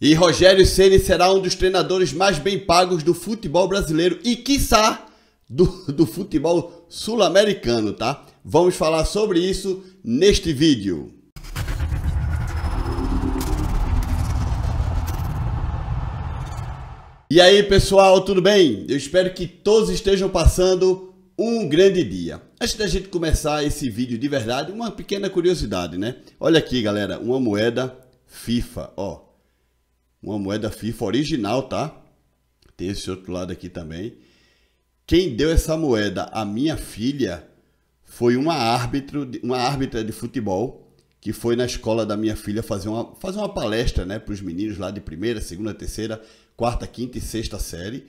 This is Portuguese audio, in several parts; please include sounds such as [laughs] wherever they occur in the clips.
E Rogério Ceni será um dos treinadores mais bem pagos do futebol brasileiro e quiçá do, do futebol sul-americano, tá? Vamos falar sobre isso neste vídeo. E aí, pessoal, tudo bem? Eu espero que todos estejam passando um grande dia. Antes da gente começar esse vídeo de verdade, uma pequena curiosidade, né? Olha aqui, galera, uma moeda FIFA, ó. Uma moeda FIFA original, tá? Tem esse outro lado aqui também. Quem deu essa moeda à minha filha foi uma árbitro, uma árbitra de futebol que foi na escola da minha filha fazer uma, fazer uma palestra, né, para os meninos lá de primeira, segunda, terceira, quarta, quinta e sexta série.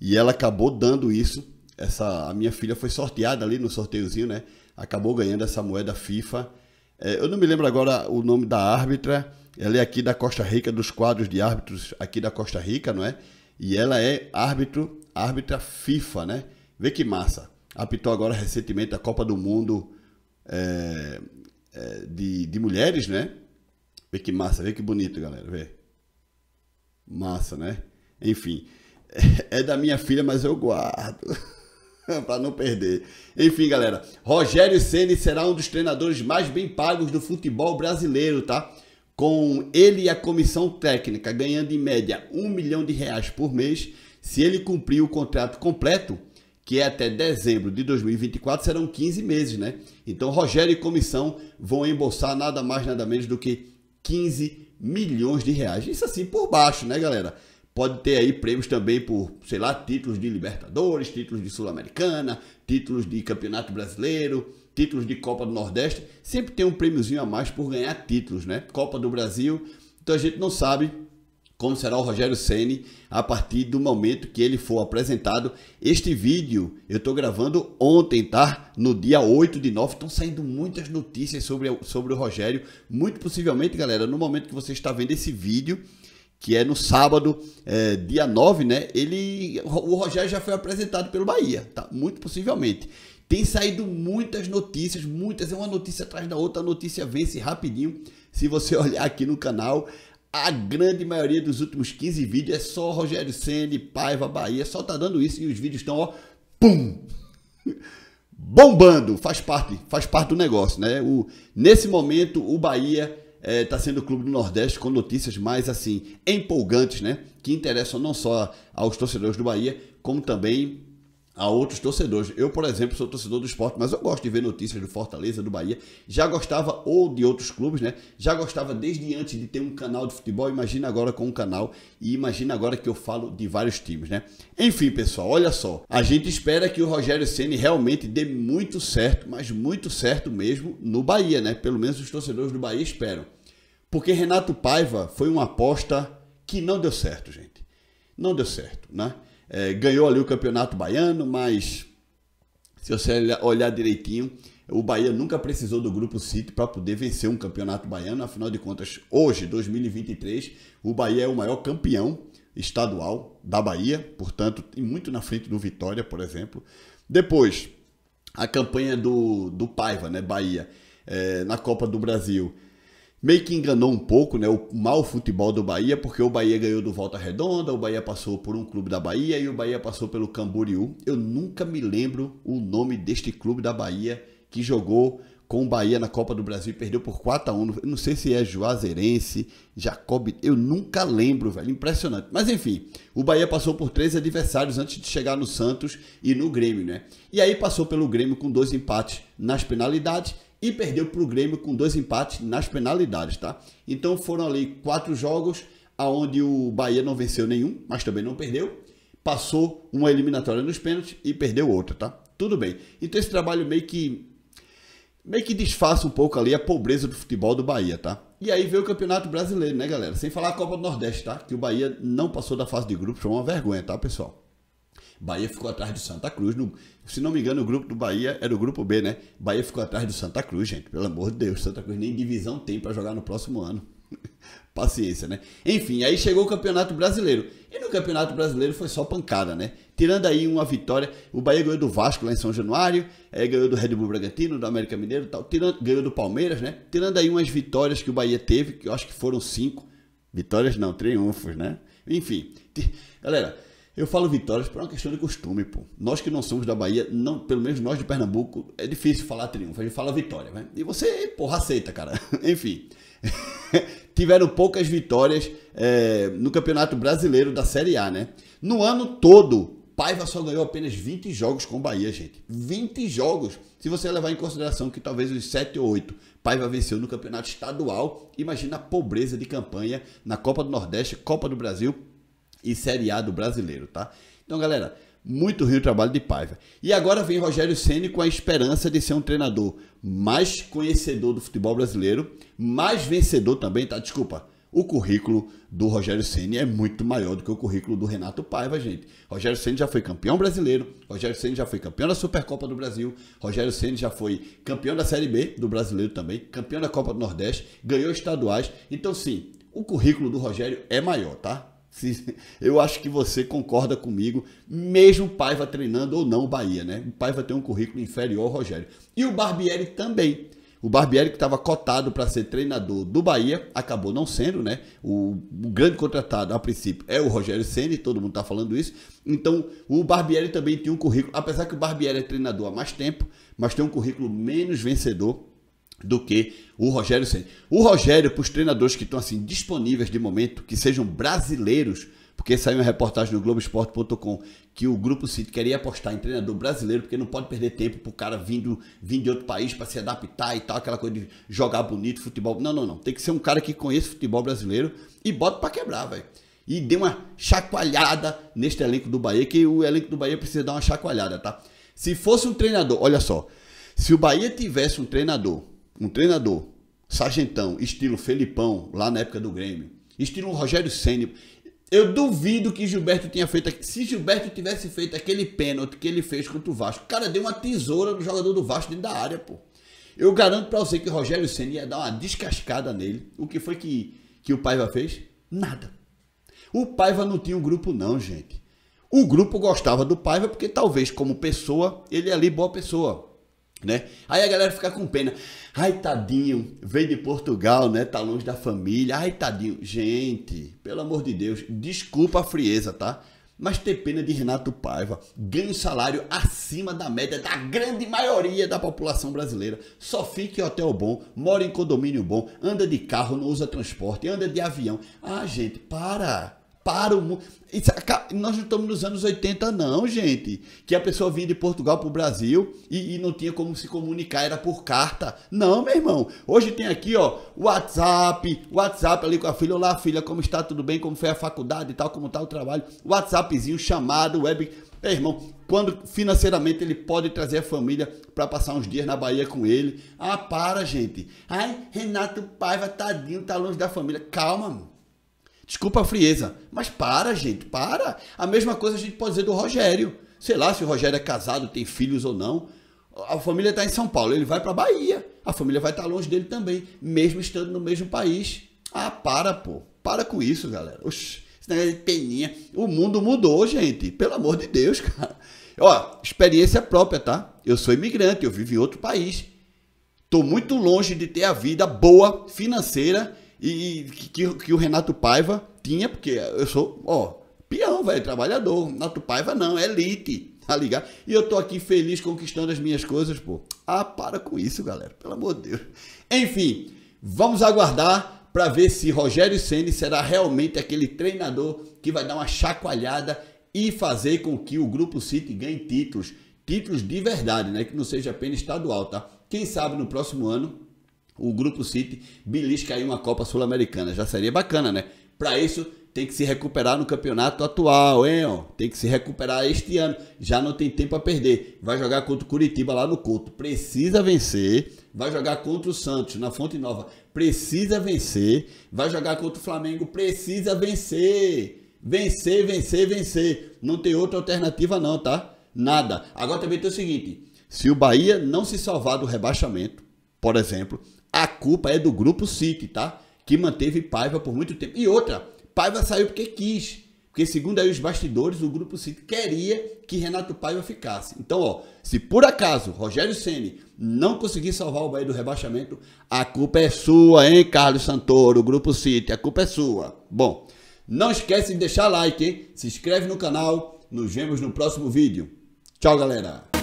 E ela acabou dando isso. Essa a minha filha foi sorteada ali no sorteiozinho, né? Acabou ganhando essa moeda FIFA. É, eu não me lembro agora o nome da árbitra, ela é aqui da Costa Rica, dos quadros de árbitros aqui da Costa Rica, não é? E ela é árbitro, árbitra FIFA, né? Vê que massa. Apitou agora recentemente a Copa do Mundo é, é, de, de mulheres, né? Vê que massa, vê que bonito, galera. Vê. Massa, né? Enfim. [laughs] É da minha filha, mas eu guardo. [laughs] para não perder. Enfim, galera, Rogério Ceni será um dos treinadores mais bem pagos do futebol brasileiro, tá? com ele e a comissão técnica ganhando em média um milhão de reais por mês, se ele cumprir o contrato completo, que é até dezembro de 2024, serão 15 meses, né? Então Rogério e comissão vão embolsar nada mais nada menos do que 15 milhões de reais. Isso assim por baixo, né, galera? Pode ter aí prêmios também por, sei lá, títulos de Libertadores, títulos de Sul-Americana, títulos de Campeonato Brasileiro, títulos de Copa do Nordeste. Sempre tem um prêmiozinho a mais por ganhar títulos, né? Copa do Brasil. Então a gente não sabe como será o Rogério Ceni a partir do momento que ele for apresentado. Este vídeo eu estou gravando ontem, tá? No dia 8 de 9. Estão saindo muitas notícias sobre, sobre o Rogério. Muito possivelmente, galera, no momento que você está vendo esse vídeo, que é no sábado, é, dia 9, né? Ele, o Rogério já foi apresentado pelo Bahia, tá? Muito possivelmente. Tem saído muitas notícias, muitas, é uma notícia atrás da outra, a notícia vence rapidinho. Se você [laughs] olhar aqui no canal, a grande maioria dos últimos 15 vídeos é só Rogério Ceni, Paiva, Bahia, só tá dando isso e os vídeos estão, ó, pum! [laughs] Bombando, faz parte, faz parte do negócio, né? O, nesse momento, o Bahia está é, tá sendo o clube do Nordeste com notícias mais assim empolgantes, né? Que interessam não só aos torcedores do Bahia, como também a outros torcedores. Eu, por exemplo, sou torcedor do esporte, mas eu gosto de ver notícias do Fortaleza, do Bahia. Já gostava, ou de outros clubes, né? Já gostava desde antes de ter um canal de futebol. Imagina agora com um canal e imagina agora que eu falo de vários times, né? Enfim, pessoal, olha só. A gente espera que o Rogério Ceni realmente dê muito certo, mas muito certo mesmo no Bahia, né? Pelo menos os torcedores do Bahia esperam. Porque Renato Paiva foi uma aposta que não deu certo, gente. Não deu certo, né? é, ganhou ali o campeonato baiano, mas se você olhar direitinho, o Bahia nunca precisou do Grupo City para poder vencer um campeonato baiano. Afinal de contas, hoje, 2023, o Bahia é o maior campeão estadual da Bahia, portanto, e muito na frente do Vitória, por exemplo. Depois, a campanha do, do Paiva, né, Bahia, é, na Copa do Brasil meio que enganou um pouco, né? O mau futebol do Bahia, porque o Bahia ganhou do Volta Redonda, o Bahia passou por um clube da Bahia e o Bahia passou pelo Camboriú. Eu nunca me lembro o nome deste clube da Bahia que jogou com o Bahia na Copa do Brasil e perdeu por 4 a 1 eu Não sei se é Juazeirense, Jacob, eu nunca lembro, velho. Impressionante. Mas enfim, o Bahia passou por três adversários antes de chegar no Santos e no Grêmio, né? E aí passou pelo Grêmio com dois empates nas penalidades e perdeu para o Grêmio com dois empates nas penalidades, tá? Então foram ali quatro jogos aonde o Bahia não venceu nenhum, mas também não perdeu. Passou uma eliminatória nos pênaltis e perdeu outra, tá? Tudo bem. Então esse trabalho meio que meio que disfarça um pouco ali a pobreza do futebol do Bahia, tá? E aí veio o Campeonato Brasileiro, né, galera? Sem falar a Copa do Nordeste, tá? Que o Bahia não passou da fase de grupos, foi uma vergonha, tá, pessoal? Bahia ficou atrás do Santa Cruz. No, se não me engano, o grupo do Bahia era o grupo B, né? Bahia ficou atrás do Santa Cruz, gente. Pelo amor de Deus, Santa Cruz nem divisão tem para jogar no próximo ano. [laughs] Paciência, né? Enfim, aí chegou o Campeonato Brasileiro. E no Campeonato Brasileiro foi só pancada, né? Tirando aí uma vitória, o Bahia ganhou do Vasco lá em São Januário, aí é, ganhou do Red Bull Bragantino, do América Mineiro tal. Tirando, ganhou do Palmeiras, né? Tirando aí umas vitórias que o Bahia teve, que eu acho que foram cinco. Vitórias não, triunfos, né? Enfim, galera, eu falo vitórias por uma questão de costume, pô. Nós que não somos da Bahia, não, pelo menos nós de Pernambuco, é difícil falar triunfo, a gente fala vitória, né? E você, porra, aceita, cara. [laughs] Enfim. [laughs] Tiveram poucas vitórias é, no Campeonato Brasileiro da Série A, né? No ano todo, Paiva só ganhou apenas 20 jogos com o Bahia, gente. 20 jogos. Se você levar em consideração que talvez os 7 ou 8 Paiva venceu no campeonato estadual, imagina a pobreza de campanha na Copa do Nordeste, Copa do Brasil e Série A do brasileiro, tá? Então, galera, muito ruim o trabalho de Paiva. E agora vem Rogério Ceni com a esperança de ser um treinador mais conhecedor do futebol brasileiro, mais vencedor também, tá? Desculpa. O currículo do Rogério Ceni é muito maior do que o currículo do Renato Paiva, gente. Rogério Ceni já foi campeão brasileiro, Rogério Ceni já foi campeão da Supercopa do Brasil, Rogério Ceni já foi campeão da Série B do Brasileiro também, campeão da Copa do Nordeste, ganhou estaduais. Então sim, o currículo do Rogério é maior, tá? eu acho que você concorda comigo, mesmo o Paiva treinando ou não o Bahia, né? O Paiva tem um currículo inferior ao Rogério. E o Barbieri também. O Barbieri, que estava cotado para ser treinador do Bahia, acabou não sendo, né? O, o grande contratado, a princípio, é o Rogério Senna, todo mundo está falando isso. Então, o Barbieri também tinha um currículo, apesar que o Barbieri é treinador há mais tempo, mas tem um currículo menos vencedor do que o Rogério Ceni. O Rogério, para os treinadores que estão assim disponíveis de momento, que sejam brasileiros, porque saiu uma reportagem no Globoesporte.com que o Grupo City queria apostar em treinador brasileiro, porque não pode perder tempo para o cara vindo, vindo de outro país para se adaptar e tal, aquela coisa de jogar bonito futebol. Não, não, não. Tem que ser um cara que conheça futebol brasileiro e bota para quebrar, velho. E dê uma chacoalhada neste elenco do Bahia, que o elenco do Bahia precisa dar uma chacoalhada, tá? Se fosse um treinador, olha só, se o Bahia tivesse um treinador um treinador, sargentão, estilo Felipão, lá na época do Grêmio, estilo Rogério Ceni. Eu duvido que Gilberto tenha feito. Se Gilberto tivesse feito aquele pênalti que ele fez contra o Vasco, o cara deu uma tesoura no jogador do Vasco dentro da área, pô. Eu garanto pra você que Rogério Senna ia dar uma descascada nele. O que foi que, que o Paiva fez? Nada. O Paiva não tinha um grupo, não, gente. O grupo gostava do Paiva porque talvez, como pessoa, ele é ali boa pessoa né? Aí a galera fica com pena. Ai, tadinho, veio de Portugal, né? Tá longe da família. Ai, tadinho. Gente, pelo amor de Deus, desculpa a frieza, tá? Mas ter pena de Renato Paiva ganha um salário acima da média da grande maioria da população brasileira. Só fica em hotel bom, mora em condomínio bom, anda de carro, não usa transporte, anda de avião. Ah, gente, para! para o mundo. É nós não estamos nos anos 80, não, gente. Que a pessoa vinha de Portugal para o Brasil e, e, não tinha como se comunicar, era por carta. Não, meu irmão. Hoje tem aqui, ó, WhatsApp, WhatsApp ali com a filha. Olá, filha, como está? Tudo bem? Como foi a faculdade e tal? Como está o trabalho? WhatsAppzinho, chamado, web. Meu irmão, quando financeiramente ele pode trazer a família para passar uns dias na Bahia com ele. Ah, para, gente. Ai, Renato Paiva, tadinho, tá longe da família. Calma, mano. Desculpa a frieza, mas para, gente, para. A mesma coisa a gente pode dizer do Rogério. Sei lá se o Rogério é casado, tem filhos ou não. A família está em São Paulo, ele vai para Bahia. A família vai estar tá longe dele também, mesmo estando no mesmo país. Ah, para, pô. Para com isso, galera. Oxi, esse negócio de peninha. O mundo mudou, gente. Pelo amor de Deus, [laughs] cara. Ó, experiência própria, tá? Eu sou imigrante, eu vivo em outro país. Tô muito longe de ter a vida boa financeira e que, que o Renato Paiva tinha, porque eu sou, ó, peão, velho, trabalhador. Renato Paiva não, é elite, tá ligado? E eu tô aqui feliz conquistando as minhas coisas, pô. Ah, para com isso, galera, pelo amor de Deus. Enfim, vamos aguardar para ver se Rogério Ceni será realmente aquele treinador que vai dar uma chacoalhada e fazer com que o Grupo City ganhe títulos, títulos de verdade, né? Que não seja apenas estadual, tá? Quem sabe no próximo ano o Grupo City belisca aí uma Copa Sul-Americana. Já seria bacana, né? Para isso, tem que se recuperar no campeonato atual, hein? Ó? Tem que se recuperar este ano. Já não tem tempo a perder. Vai jogar contra o Curitiba lá no Couto. Precisa vencer. Vai jogar contra o Santos na Fonte Nova. Precisa vencer. Vai jogar contra o Flamengo. Precisa vencer. Vencer, vencer, vencer. Não tem outra alternativa, não, tá? Nada. Agora também tem o seguinte: se o Bahia não se salvar do rebaixamento, por exemplo, a culpa é do grupo City, tá? Que manteve Paiva por muito tempo. E outra, Paiva saiu porque quis. Porque, segundo aí os bastidores, o grupo City queria que Renato Paiva ficasse. Então, ó, se por acaso Rogério Ceni não conseguir salvar o Bahia do rebaixamento, a culpa é sua, hein, Carlos Santoro, grupo City, a culpa é sua. Bom, não esquece de deixar like, hein? Se inscreve no canal. Nos vemos no próximo vídeo. Tchau, galera.